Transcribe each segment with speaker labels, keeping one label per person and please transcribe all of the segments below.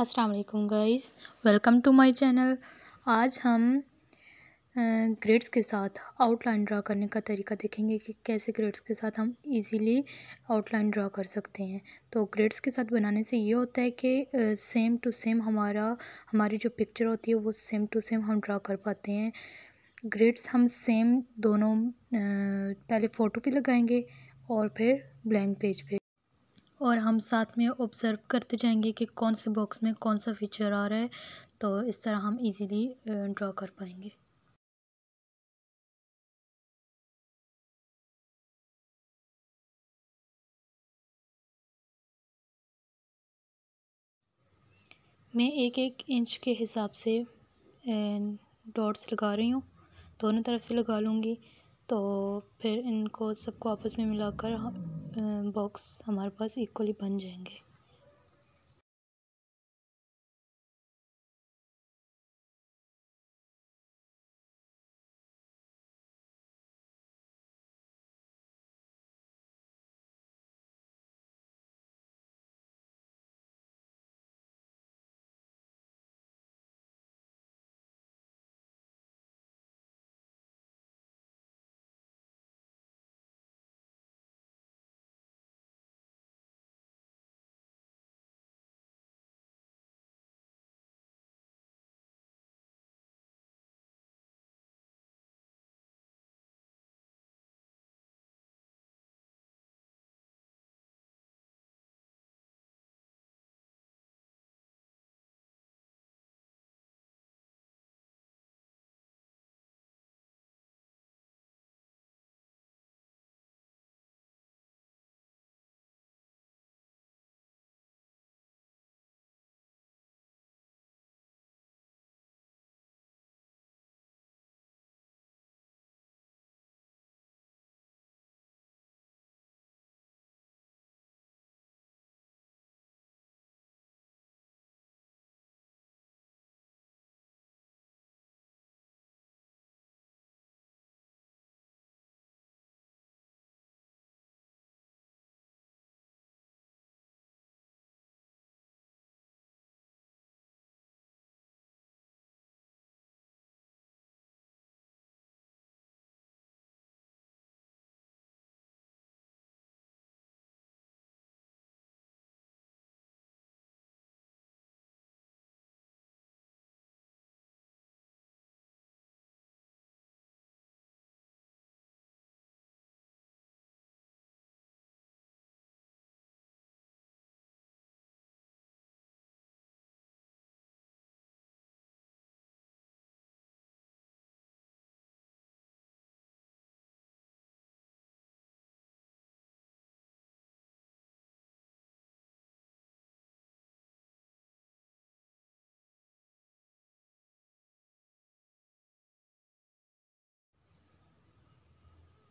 Speaker 1: अस्सलाम वालेकुम guys welcome to my channel आज हम ग्रेड्स के साथ आउटलाइन ड्रा करने का तरीका देखेंगे कि कैसे ग्रेड्स के साथ हम इजीली आउटलाइन ड्रा कर सकते हैं तो ग्रेड्स के साथ बनाने से ये होता है कि सेम टू सेम हमारा हमारी जो पिक्चर होती है वो सेम टू सेम हम ड्रा कर पाते हैं ग्रेड्स हम सेम दोनों पहले फ़ोटो पे लगाएंगे और फिर ब्लैंक पेज पे और हम साथ में ऑब्ज़र्व करते जाएंगे कि कौन से बॉक्स में कौन सा फीचर आ रहा है तो इस तरह हम इजीली ड्रा कर पाएंगे मैं एक एक इंच के हिसाब से डॉट्स लगा रही हूँ दोनों तरफ से लगा लूँगी तो फिर इनको सबको आपस में मिलाकर बॉक्स हमारे पास इक्वली बन जाएंगे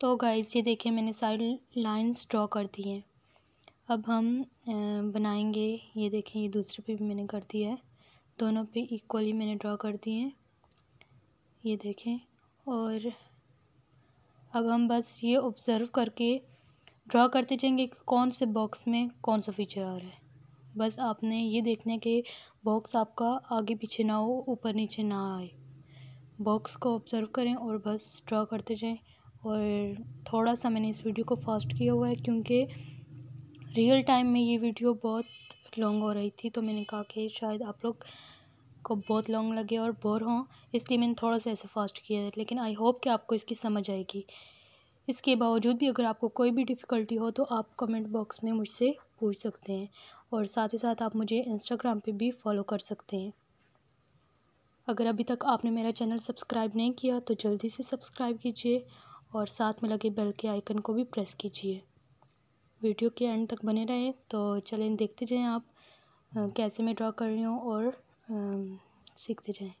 Speaker 1: तो गाइस ये देखिए मैंने सारी लाइंस ड्रॉ कर दी हैं अब हम बनाएंगे ये देखिए ये दूसरे पे भी मैंने कर दिया है दोनों पे इक्वली मैंने ड्रॉ कर दिए हैं ये देखें और अब हम बस ये ऑब्ज़र्व करके ड्रॉ करते जाएंगे कि कौन से बॉक्स में कौन सा फीचर आ रहा है बस आपने ये देखना है कि बॉक्स आपका आगे पीछे ना हो ऊपर नीचे ना आए बॉक्स को ऑब्ज़र्व करें और बस ड्रॉ करते जाएं और थोड़ा सा मैंने इस वीडियो को फास्ट किया हुआ है क्योंकि रियल टाइम में ये वीडियो बहुत लॉन्ग हो रही थी तो मैंने कहा कि शायद आप लोग को बहुत लॉन्ग लगे और बोर हों इसलिए मैंने थोड़ा सा ऐसे फास्ट किया है लेकिन आई होप कि आपको इसकी समझ आएगी इसके बावजूद भी अगर आपको कोई भी डिफ़िकल्टी हो तो आप कमेंट बॉक्स में मुझसे पूछ सकते हैं और साथ ही साथ आप मुझे इंस्टाग्राम पे भी फॉलो कर सकते हैं अगर अभी तक आपने मेरा चैनल सब्सक्राइब नहीं किया तो जल्दी से सब्सक्राइब कीजिए और साथ में लगे बेल के आइकन को भी प्रेस कीजिए वीडियो के एंड तक बने रहे तो चलें देखते जाएं आप कैसे मैं ड्रॉ कर रही हूँ और सीखते जाएँ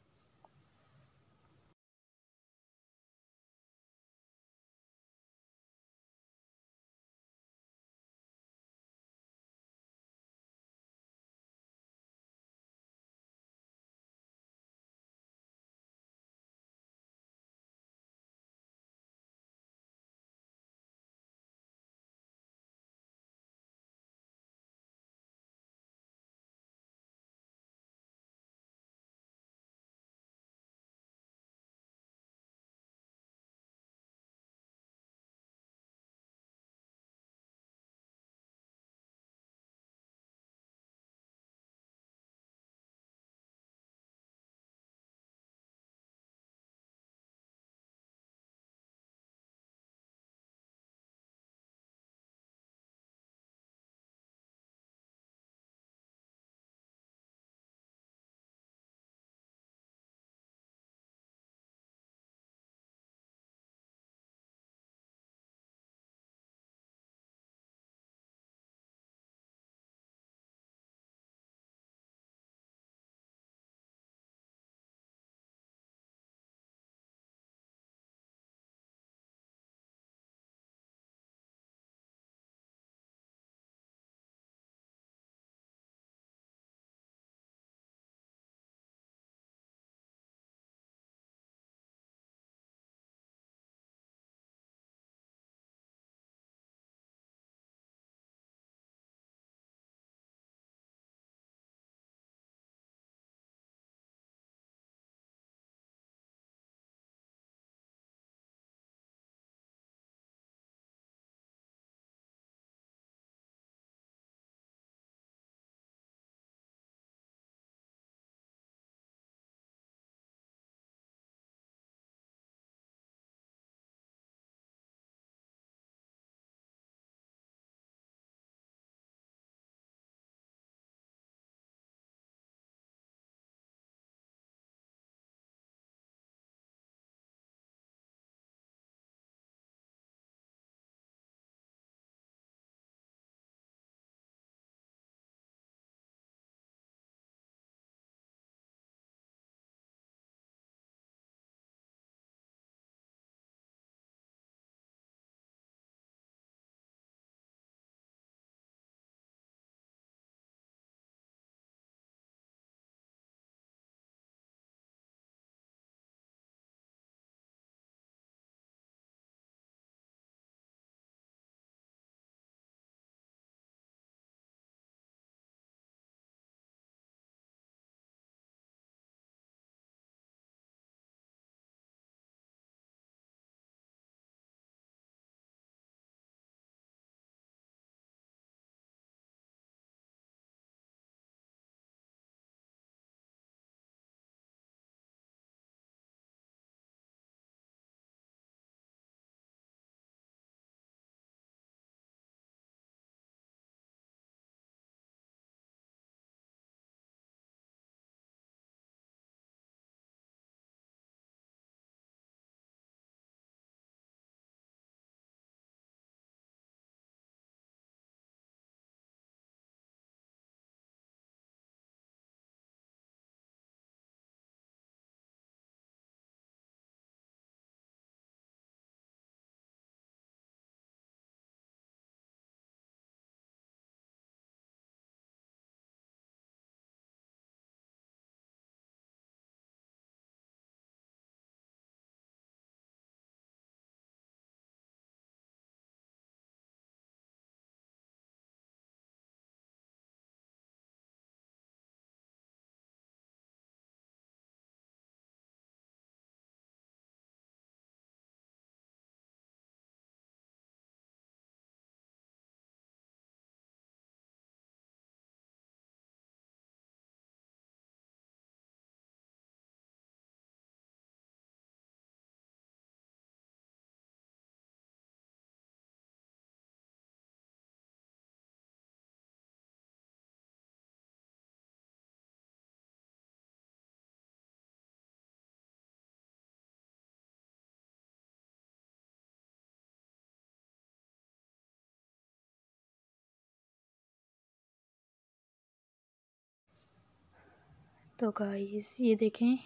Speaker 1: तो गाइस ये देखें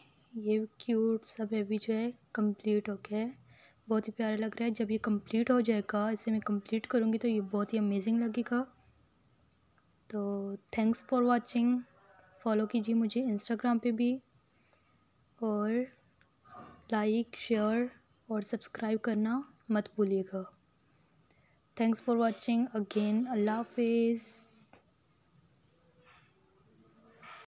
Speaker 1: ये क्यूट सा बेबी जो है कंप्लीट हो गया है बहुत ही प्यारा लग रहा है जब ये कंप्लीट हो जाएगा इसे मैं कंप्लीट करूँगी तो ये बहुत ही अमेजिंग लगेगा तो थैंक्स फॉर वाचिंग फॉलो कीजिए मुझे इंस्टाग्राम पे भी और लाइक शेयर और सब्सक्राइब करना मत भूलिएगा thanks for watching again Allah हाफिज़